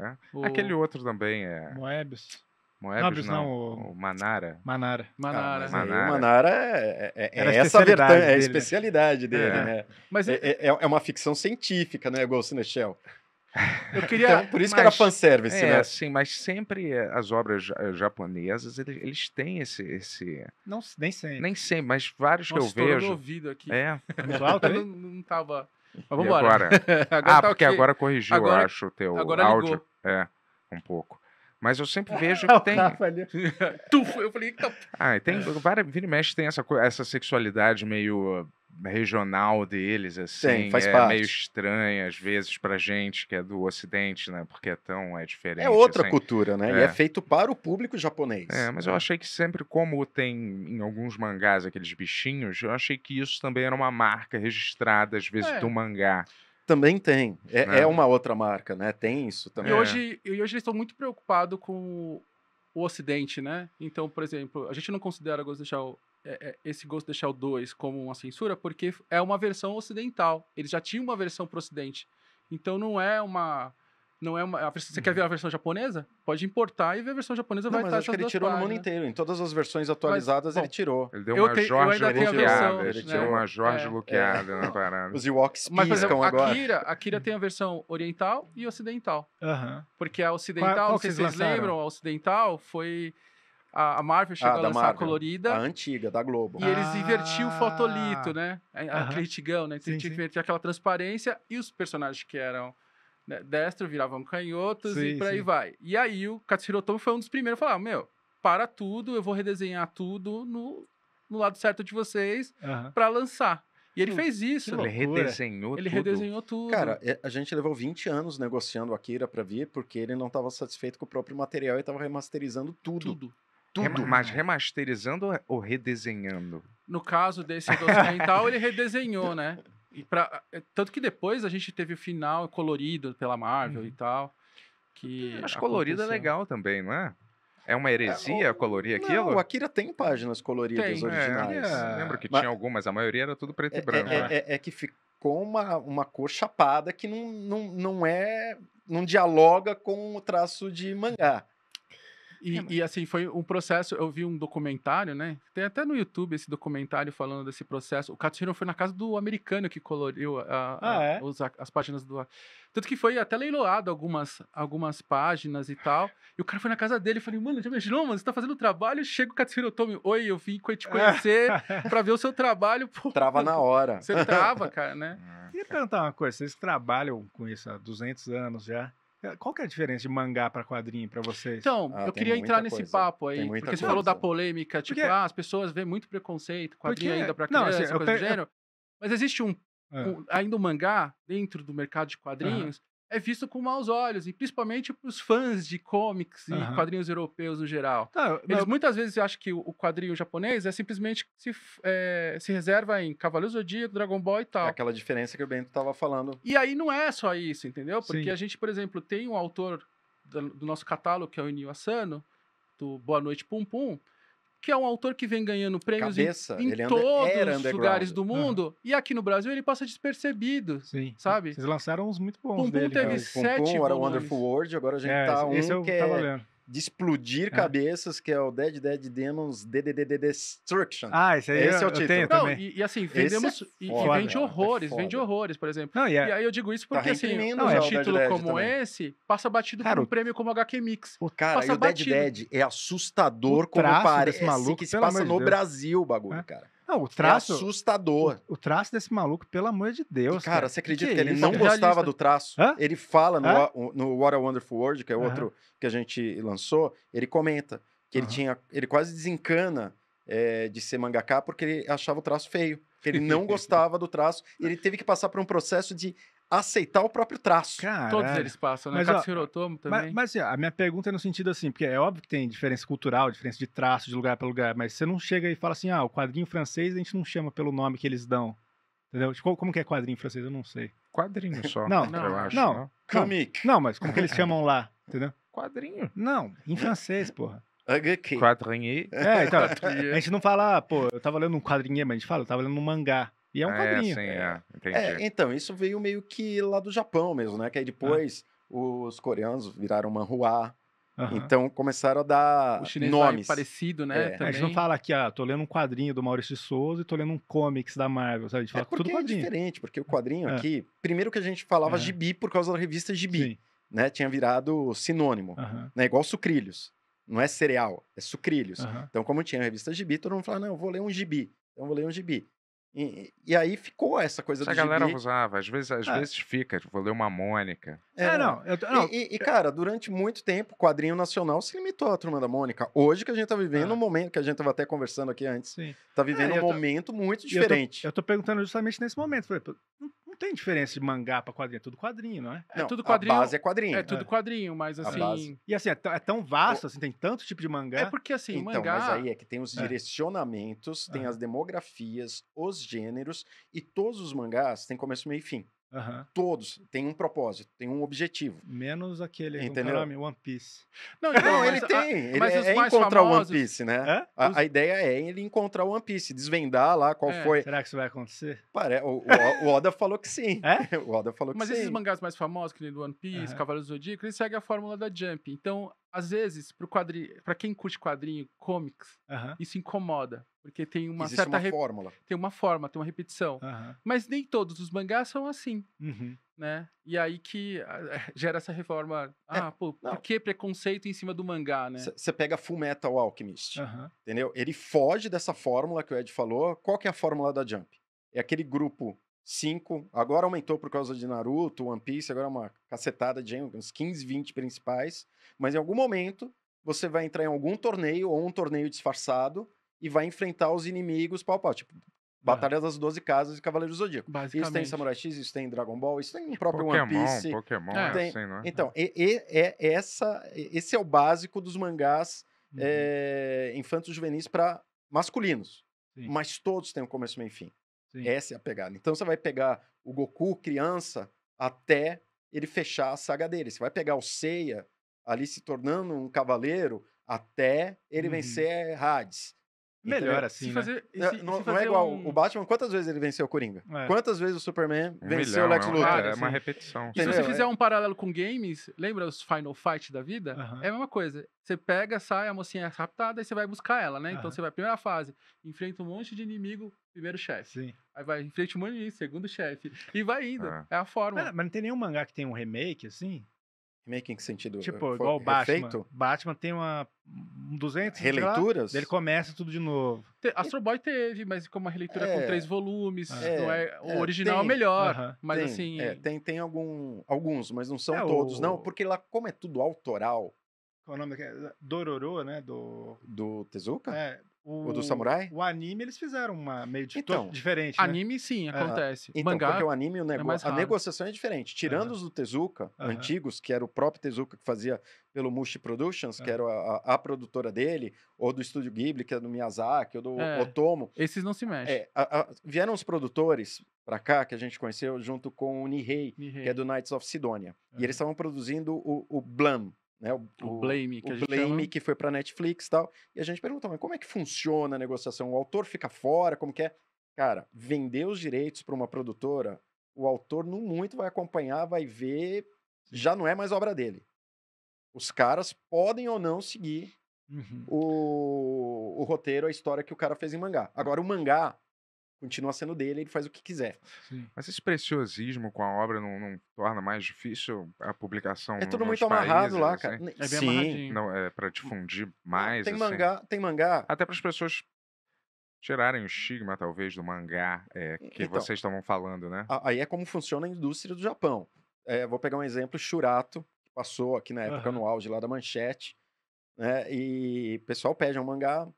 É. O... Aquele outro também é. Moebius. Moebius não, não, o... Manara. Manara. Manara. Ah, Manara. O Manara é, é, é, é essa vertente, é a especialidade dele, é. né? Mas é, é, é, uma ficção científica, né, Ghost in the Shell? Eu queria, então, por isso mas, que era fanservice, é, né? Sim, mas sempre as obras eh, japonesas, eles, eles têm esse, esse... Não, nem sempre. Nem sempre, mas vários Nossa, que eu vejo... Nossa, ouvido aqui. É. Muito alto, não, não tava... Mas vamos embora. Agora? agora ah, tá porque okay. agora corrigiu, agora, acho, o teu áudio. Ligou. É, um pouco. Mas eu sempre vejo ah, que tem. Tufo, eu falei, então. Ah, tem. Vira e mexe tem essa, essa sexualidade meio regional deles, assim, Tem, faz é parte. meio estranha às vezes pra gente que é do ocidente, né, porque é tão, é, é diferente. É outra assim. cultura, né, é. e é feito para o público japonês. É, mas eu achei que sempre, como tem em alguns mangás aqueles bichinhos, eu achei que isso também era uma marca registrada, às vezes, é. do mangá. Também tem. É, né? é, uma outra marca, né? Tem isso também. E hoje, é. e hoje eles estão muito preocupados com o Ocidente, né? Então, por exemplo, a gente não considera Ghost in the Shell é, é, esse Ghost in the 2 como uma censura, porque é uma versão ocidental. Ele já tinha uma versão para o ocidente. Então não é uma não é uma. você uhum. quer ver uhum. a versão japonesa? Pode importar e ver a versão japonesa não, vai mas estar. Mas acho que ele tirou páginas. no mundo inteiro. Em todas as versões atualizadas mas, bom, ele tirou. Ele deu uma Jorge luqueada. Ele né? tirou uma Jorge é, luqueada é. na parada. Os Ewoks piscam mas, por exemplo, agora. Akira, Kira tem a versão oriental e ocidental. Uhum. Porque a ocidental, qual, qual vocês, vocês lembram, a ocidental foi a, Marvel chegou ah, a lançar Marvel. a colorida. A antiga, da Globo. E ah. eles invertiam o ah. fotolito, né? É, é, a tigão, né? Então sim, tinha que aquela transparência e os personagens que eram né, destro viravam canhotos sim, e por aí vai. E aí o Katsuhiro Tomo foi um dos primeiros a falar, meu, para tudo, eu vou redesenhar tudo no, no lado certo de vocês uhum. para lançar. E ele fez isso. Ele redesenhou ele tudo. Ele redesenhou tudo. Cara, é, a gente levou 20 anos negociando o Akira para vir, porque ele não estava satisfeito com o próprio material e estava remasterizando tudo. Tudo. Tudo. mas remasterizando ou redesenhando? No caso desse documental, ele redesenhou, né? E pra, eh, tanto que depois a gente teve o final colorido pela Marvel uhum. e tal. Que mas colorido é legal também, não é? É uma é, heresia é, o, colorir aquilo? Não, o Akira tem páginas coloridas tem, originais. É, é, lembro que mas, tinha algumas, a maioria era tudo preto e é, é, branco. Né? É, que ficou uma, uma cor chapada que não, não, não é. não dialoga com o traço de mangá. E, e, assim, foi um processo. Eu vi um documentário, né? Tem até no YouTube esse documentário falando desse processo. O Katsuhiro foi na casa do americano que coloriu a, a, ah, é? os, a, as páginas do. Tanto que foi até leiloado algumas, algumas páginas e tal. E o cara foi na casa dele e falei, mano, já imaginou, mano? Você tá fazendo trabalho? Chega o Katsuhiro tomi Oi, eu vim te conhecer pra ver o seu trabalho. Pô, trava na hora. Você trava, cara, né? E perguntar uma coisa: vocês trabalham com isso há 200 anos já? Eh, qual que é a diferença de mangá para quadrinho para vocês? Então, ah, eu queria entrar nesse coisa. papo aí, porque coisa. você falou da polêmica, tipo, porque... ah, as pessoas vêem muito preconceito, quadrinho porque... ainda para criança, não, assim, coisa do gênero. Mas existe um, é. um, ainda um mangá dentro do mercado de quadrinhos é visto com maus olhos, e principalmente para os fãs de comics e uhum. quadrinhos europeus no geral. Tá, Eles muitas vezes acham que o quadrinho japonês é simplesmente se, é, se reserva em Cavaleiro Zodíaco, Dragon Ball e tal. É aquela diferença que o Bento estava falando. E aí não é só isso, entendeu? Porque Sim. a gente, por exemplo, tem um autor do, do nosso catálogo, que é o Inio Asano, do Boa Noite Pum Pum, que é um autor que vem ganhando prêmios Cabeça, em, em é todos os lugares do mundo. Uhum. E aqui no Brasil ele passa despercebido, Sim. sabe? Vocês lançaram uns muito bons Pum Pum dele. teve sete Pum Pum, era Wonderful World, agora a gente é, tá um eu que é de explodir é. cabeças, que é o Dead Dead Demons DDD Destruction. Ah, esse aí esse é eu, é o título. Tenho não, também. E, e assim, é vendemos. É e, foda, e, vende é horrores, é vende horrores, por exemplo. Não, e, e, aí eu digo isso tá porque, tá assim, não, um título Dead como Dead esse passa batido cara, por um prêmio como HQ Mix. O cara, passa e o Dead Dead é assustador o como parece assim maluco, que se passa no Deus. Brasil o bagulho, cara. Não, o é traço. É assustador. O, o, traço desse maluco, pelo amor de Deus. cara, cara, você acredita que, que ele é isso? não é gostava do traço? Hã? Ele fala no, no What a Wonderful World, que é outro que a gente lançou, ele comenta que ele tinha. Ele quase desencana é, de ser mangaká porque ele achava o traço feio. Ele não gostava do traço. Ele teve que passar por um processo de aceitar o próprio traço. Caralho. Todos eles passam, né? Mas, também. Mas, mas, assim, a minha pergunta é no sentido assim, porque é óbvio que tem diferença cultural, diferença de traço de lugar para lugar, mas você não chega e fala assim, ah, o quadrinho francês a gente não chama pelo nome que eles dão. Entendeu? Como, tipo, como que é quadrinho francês? Eu não sei. Quadrinho só. Não, não, eu acho. Não, né? não. Comic. Não, mas como que eles chamam lá? Entendeu? Quadrinho. Não, em francês, porra. Quadrinho. É, então, a gente não fala, ah, pô, eu tava lendo um quadrinho, mas a gente fala, eu tava lendo um mangá. E é um ah, é quadrinho. Assim, é. É, é então, isso veio meio que lá do Japão mesmo, né? Que aí depois os coreanos viraram manhua. Uhum. Então começaram a dar o nomes. parecido, né? É. A gente não fala aqui, ah, tô lendo um quadrinho do Maurício de Souza e tô lendo um comics da Marvel, sabe? A gente é fala é tudo quadrinho. É diferente, porque o quadrinho é. aqui, primeiro que a gente falava é. gibi por causa da revista gibi, Sim. né? Tinha virado sinônimo, uhum. né? Igual sucrilhos. Não é cereal, é sucrilhos. Uhum. Então, como tinha a revista gibi, todo mundo falava, não, eu vou ler um gibi. Então, eu vou ler um gibi. E, e, aí ficou essa coisa essa do galera gibi. usava, às vezes, às é. vezes fica, tipo, vou ler uma Mônica. É, é não. Eu, não. E, e, é cara, durante muito tempo, o quadrinho nacional se limitou à Turma da Mônica. Hoje que a gente tá vivendo é. um momento, que a gente tava até conversando aqui antes, Sim. tá vivendo é, um tô, momento muito diferente. Eu tô, eu tô, perguntando justamente nesse momento, falei, não tem diferença de mangá para quadrinho, é tudo quadrinho, não é? Não, é tudo quadrinho. A base é quadrinho. É tudo é. quadrinho, mas assim. E assim, é, é tão vasto, assim, tem tanto tipo de mangá. É porque assim, então, mangá. Mas aí é que tem os é. direcionamentos, tem é. as demografias, os gêneros, e todos os mangás têm começo, meio e fim. Uhum. Todos têm um propósito, têm um objetivo. Menos aquele é Entendeu? Nome, One Piece. Não, então, não ele tem. Ele mas é, é encontrar o One Piece, né? É? A, os... a, ideia é ele encontrar o One Piece, desvendar lá qual é, foi. Será que isso vai acontecer? Pare... O, o, o Oda falou que sim. É? O Oda falou que mas sim. Mas esses mangás mais famosos, que nem do One Piece, uhum. Cavaleiros do Zodíaco, eles seguem a fórmula da Jump. Então, às vezes, para quadri... quem curte quadrinho, comics, isso incomoda. Porque tem uma Existe certa. Uma re... fórmula. Tem uma forma, tem uma repetição. Mas nem todos os mangás são assim. Uhum. Né? E aí que é, gera essa reforma. É, ah, é, pô, não. por que preconceito em cima do mangá, né? Você pega Full Metal Alchemist. Entendeu? Ele foge dessa fórmula que o Ed falou. Qual que é a fórmula da Jump? É aquele grupo 5. Agora aumentou por causa de Naruto, One Piece, agora é uma cacetada de uns 15, 20 principais. Mas em algum momento você vai entrar em algum torneio ou um torneio disfarçado e vai enfrentar os inimigos pau pau. Tipo, é. Batalha das 12 Casas e Cavaleiros do Zodíaco. Isso tem Samurai X, isso tem Dragon Ball, isso tem um próprio Pokémon, One Piece. Pokémon, é. é. tem... assim, né? Então, é. E, e, é, é, essa, esse é o básico dos mangás uhum. é, infantos juvenis para masculinos. Sim. Mas todos têm um começo, meio fim. Sim. Essa é a pegada. Então você vai pegar o Goku criança até ele fechar a saga dele. Você vai pegar o Seiya ali se tornando um cavaleiro até ele uhum. vencer Hades. Melhor assim. Se né? fazer, é, se, não, se não, é igual um... o Batman, quantas vezes ele venceu o Coringa? É. Quantas vezes o Superman venceu milhão, o Lex é Luthor? É, assim. é uma repetição. E se você fizer um paralelo com games, lembra os Final Fight da vida? É a mesma coisa. Você pega, sai, a mocinha é raptada e você vai buscar ela, né? Então você vai, primeira fase, enfrenta um monte de inimigo, primeiro chefe. Aí vai, enfrenta um monte de inimigo, segundo chefe. E vai indo. Ah. É a forma. Mas, mas não tem nenhum mangá que tem um remake assim? Making que sentido? Tipo, igual o Batman. Refeito? Batman tem uma 200 releituras. ele começa tudo de novo. Te, Astro Boy teve, mas como uma releitura é, com três volumes, é, não é? é, o original tem, é melhor, uh -huh, mas tem, assim, é, tem tem algum alguns, mas não são é, todos, o... não, porque lá como é tudo autoral. Qual o nome é? Dororô, né, do do Tezuka? É, o, o, do samurai? O anime eles fizeram uma meio de então, diferente. Né? Anime sim, é. acontece. Uh, então, Mangá, porque o anime, o é nego... é a negociação é diferente. Tirando uh -huh. os do Tezuka, uh -huh. antigos, que era o próprio Tezuka que fazia pelo Mushi Productions, -huh. que é. era a, a, produtora dele, ou do Estúdio Ghibli, que era do Miyazaki, ou do é, Otomo. Esses não se mexem. É, a, a, vieram os produtores para cá, que a gente conheceu, junto com o Nihei, Nihei, que é do Knights of Sidonia. E eles estavam produzindo o, o Blam, né, o, o, Blame, que, o blame que foi para Netflix e tal. E a gente perguntou, mas como é que funciona a negociação? O autor fica fora, como que é? Cara, vender os direitos para uma produtora, o autor não muito vai acompanhar, vai ver, já não é mais obra dele. Os caras podem ou não seguir uhum. o, o roteiro, a história que o cara fez em mangá. Agora, o mangá, continua sendo dele, ele faz o que quiser. Sim. Mas esse preciosismo com a obra não, não, torna mais difícil a publicação? É tudo muito amarrado lá, assim? cara. É bem Sim. Não, é pra difundir mais. Tem assim. mangá, tem mangá. Até para as pessoas tirarem o estigma, talvez, do mangá é, que então, vocês estavam falando, né? Aí é como funciona a indústria do Japão. É, vou pegar um exemplo, Shurato, que passou aqui na época uhum. no auge lá da manchete, né? E o pessoal pede é um mangá,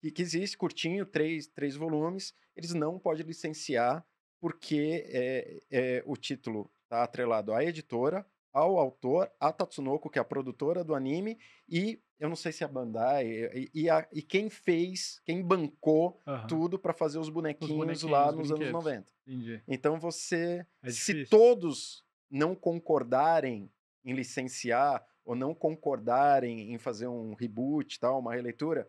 que, que existe, curtinho, três, três volumes, eles não podem licenciar porque é, é o título está atrelado à editora, ao autor, a Tatsunoko, que é a produtora do anime, e eu não sei se é a Bandai, e, e, a, e quem fez, quem bancou uhum. tudo para fazer os bonequinhos, os bonequinhos lá nos anos 90. Entendi. Então você, é se todos não concordarem em licenciar ou não concordarem em fazer um reboot, tal, uma releitura,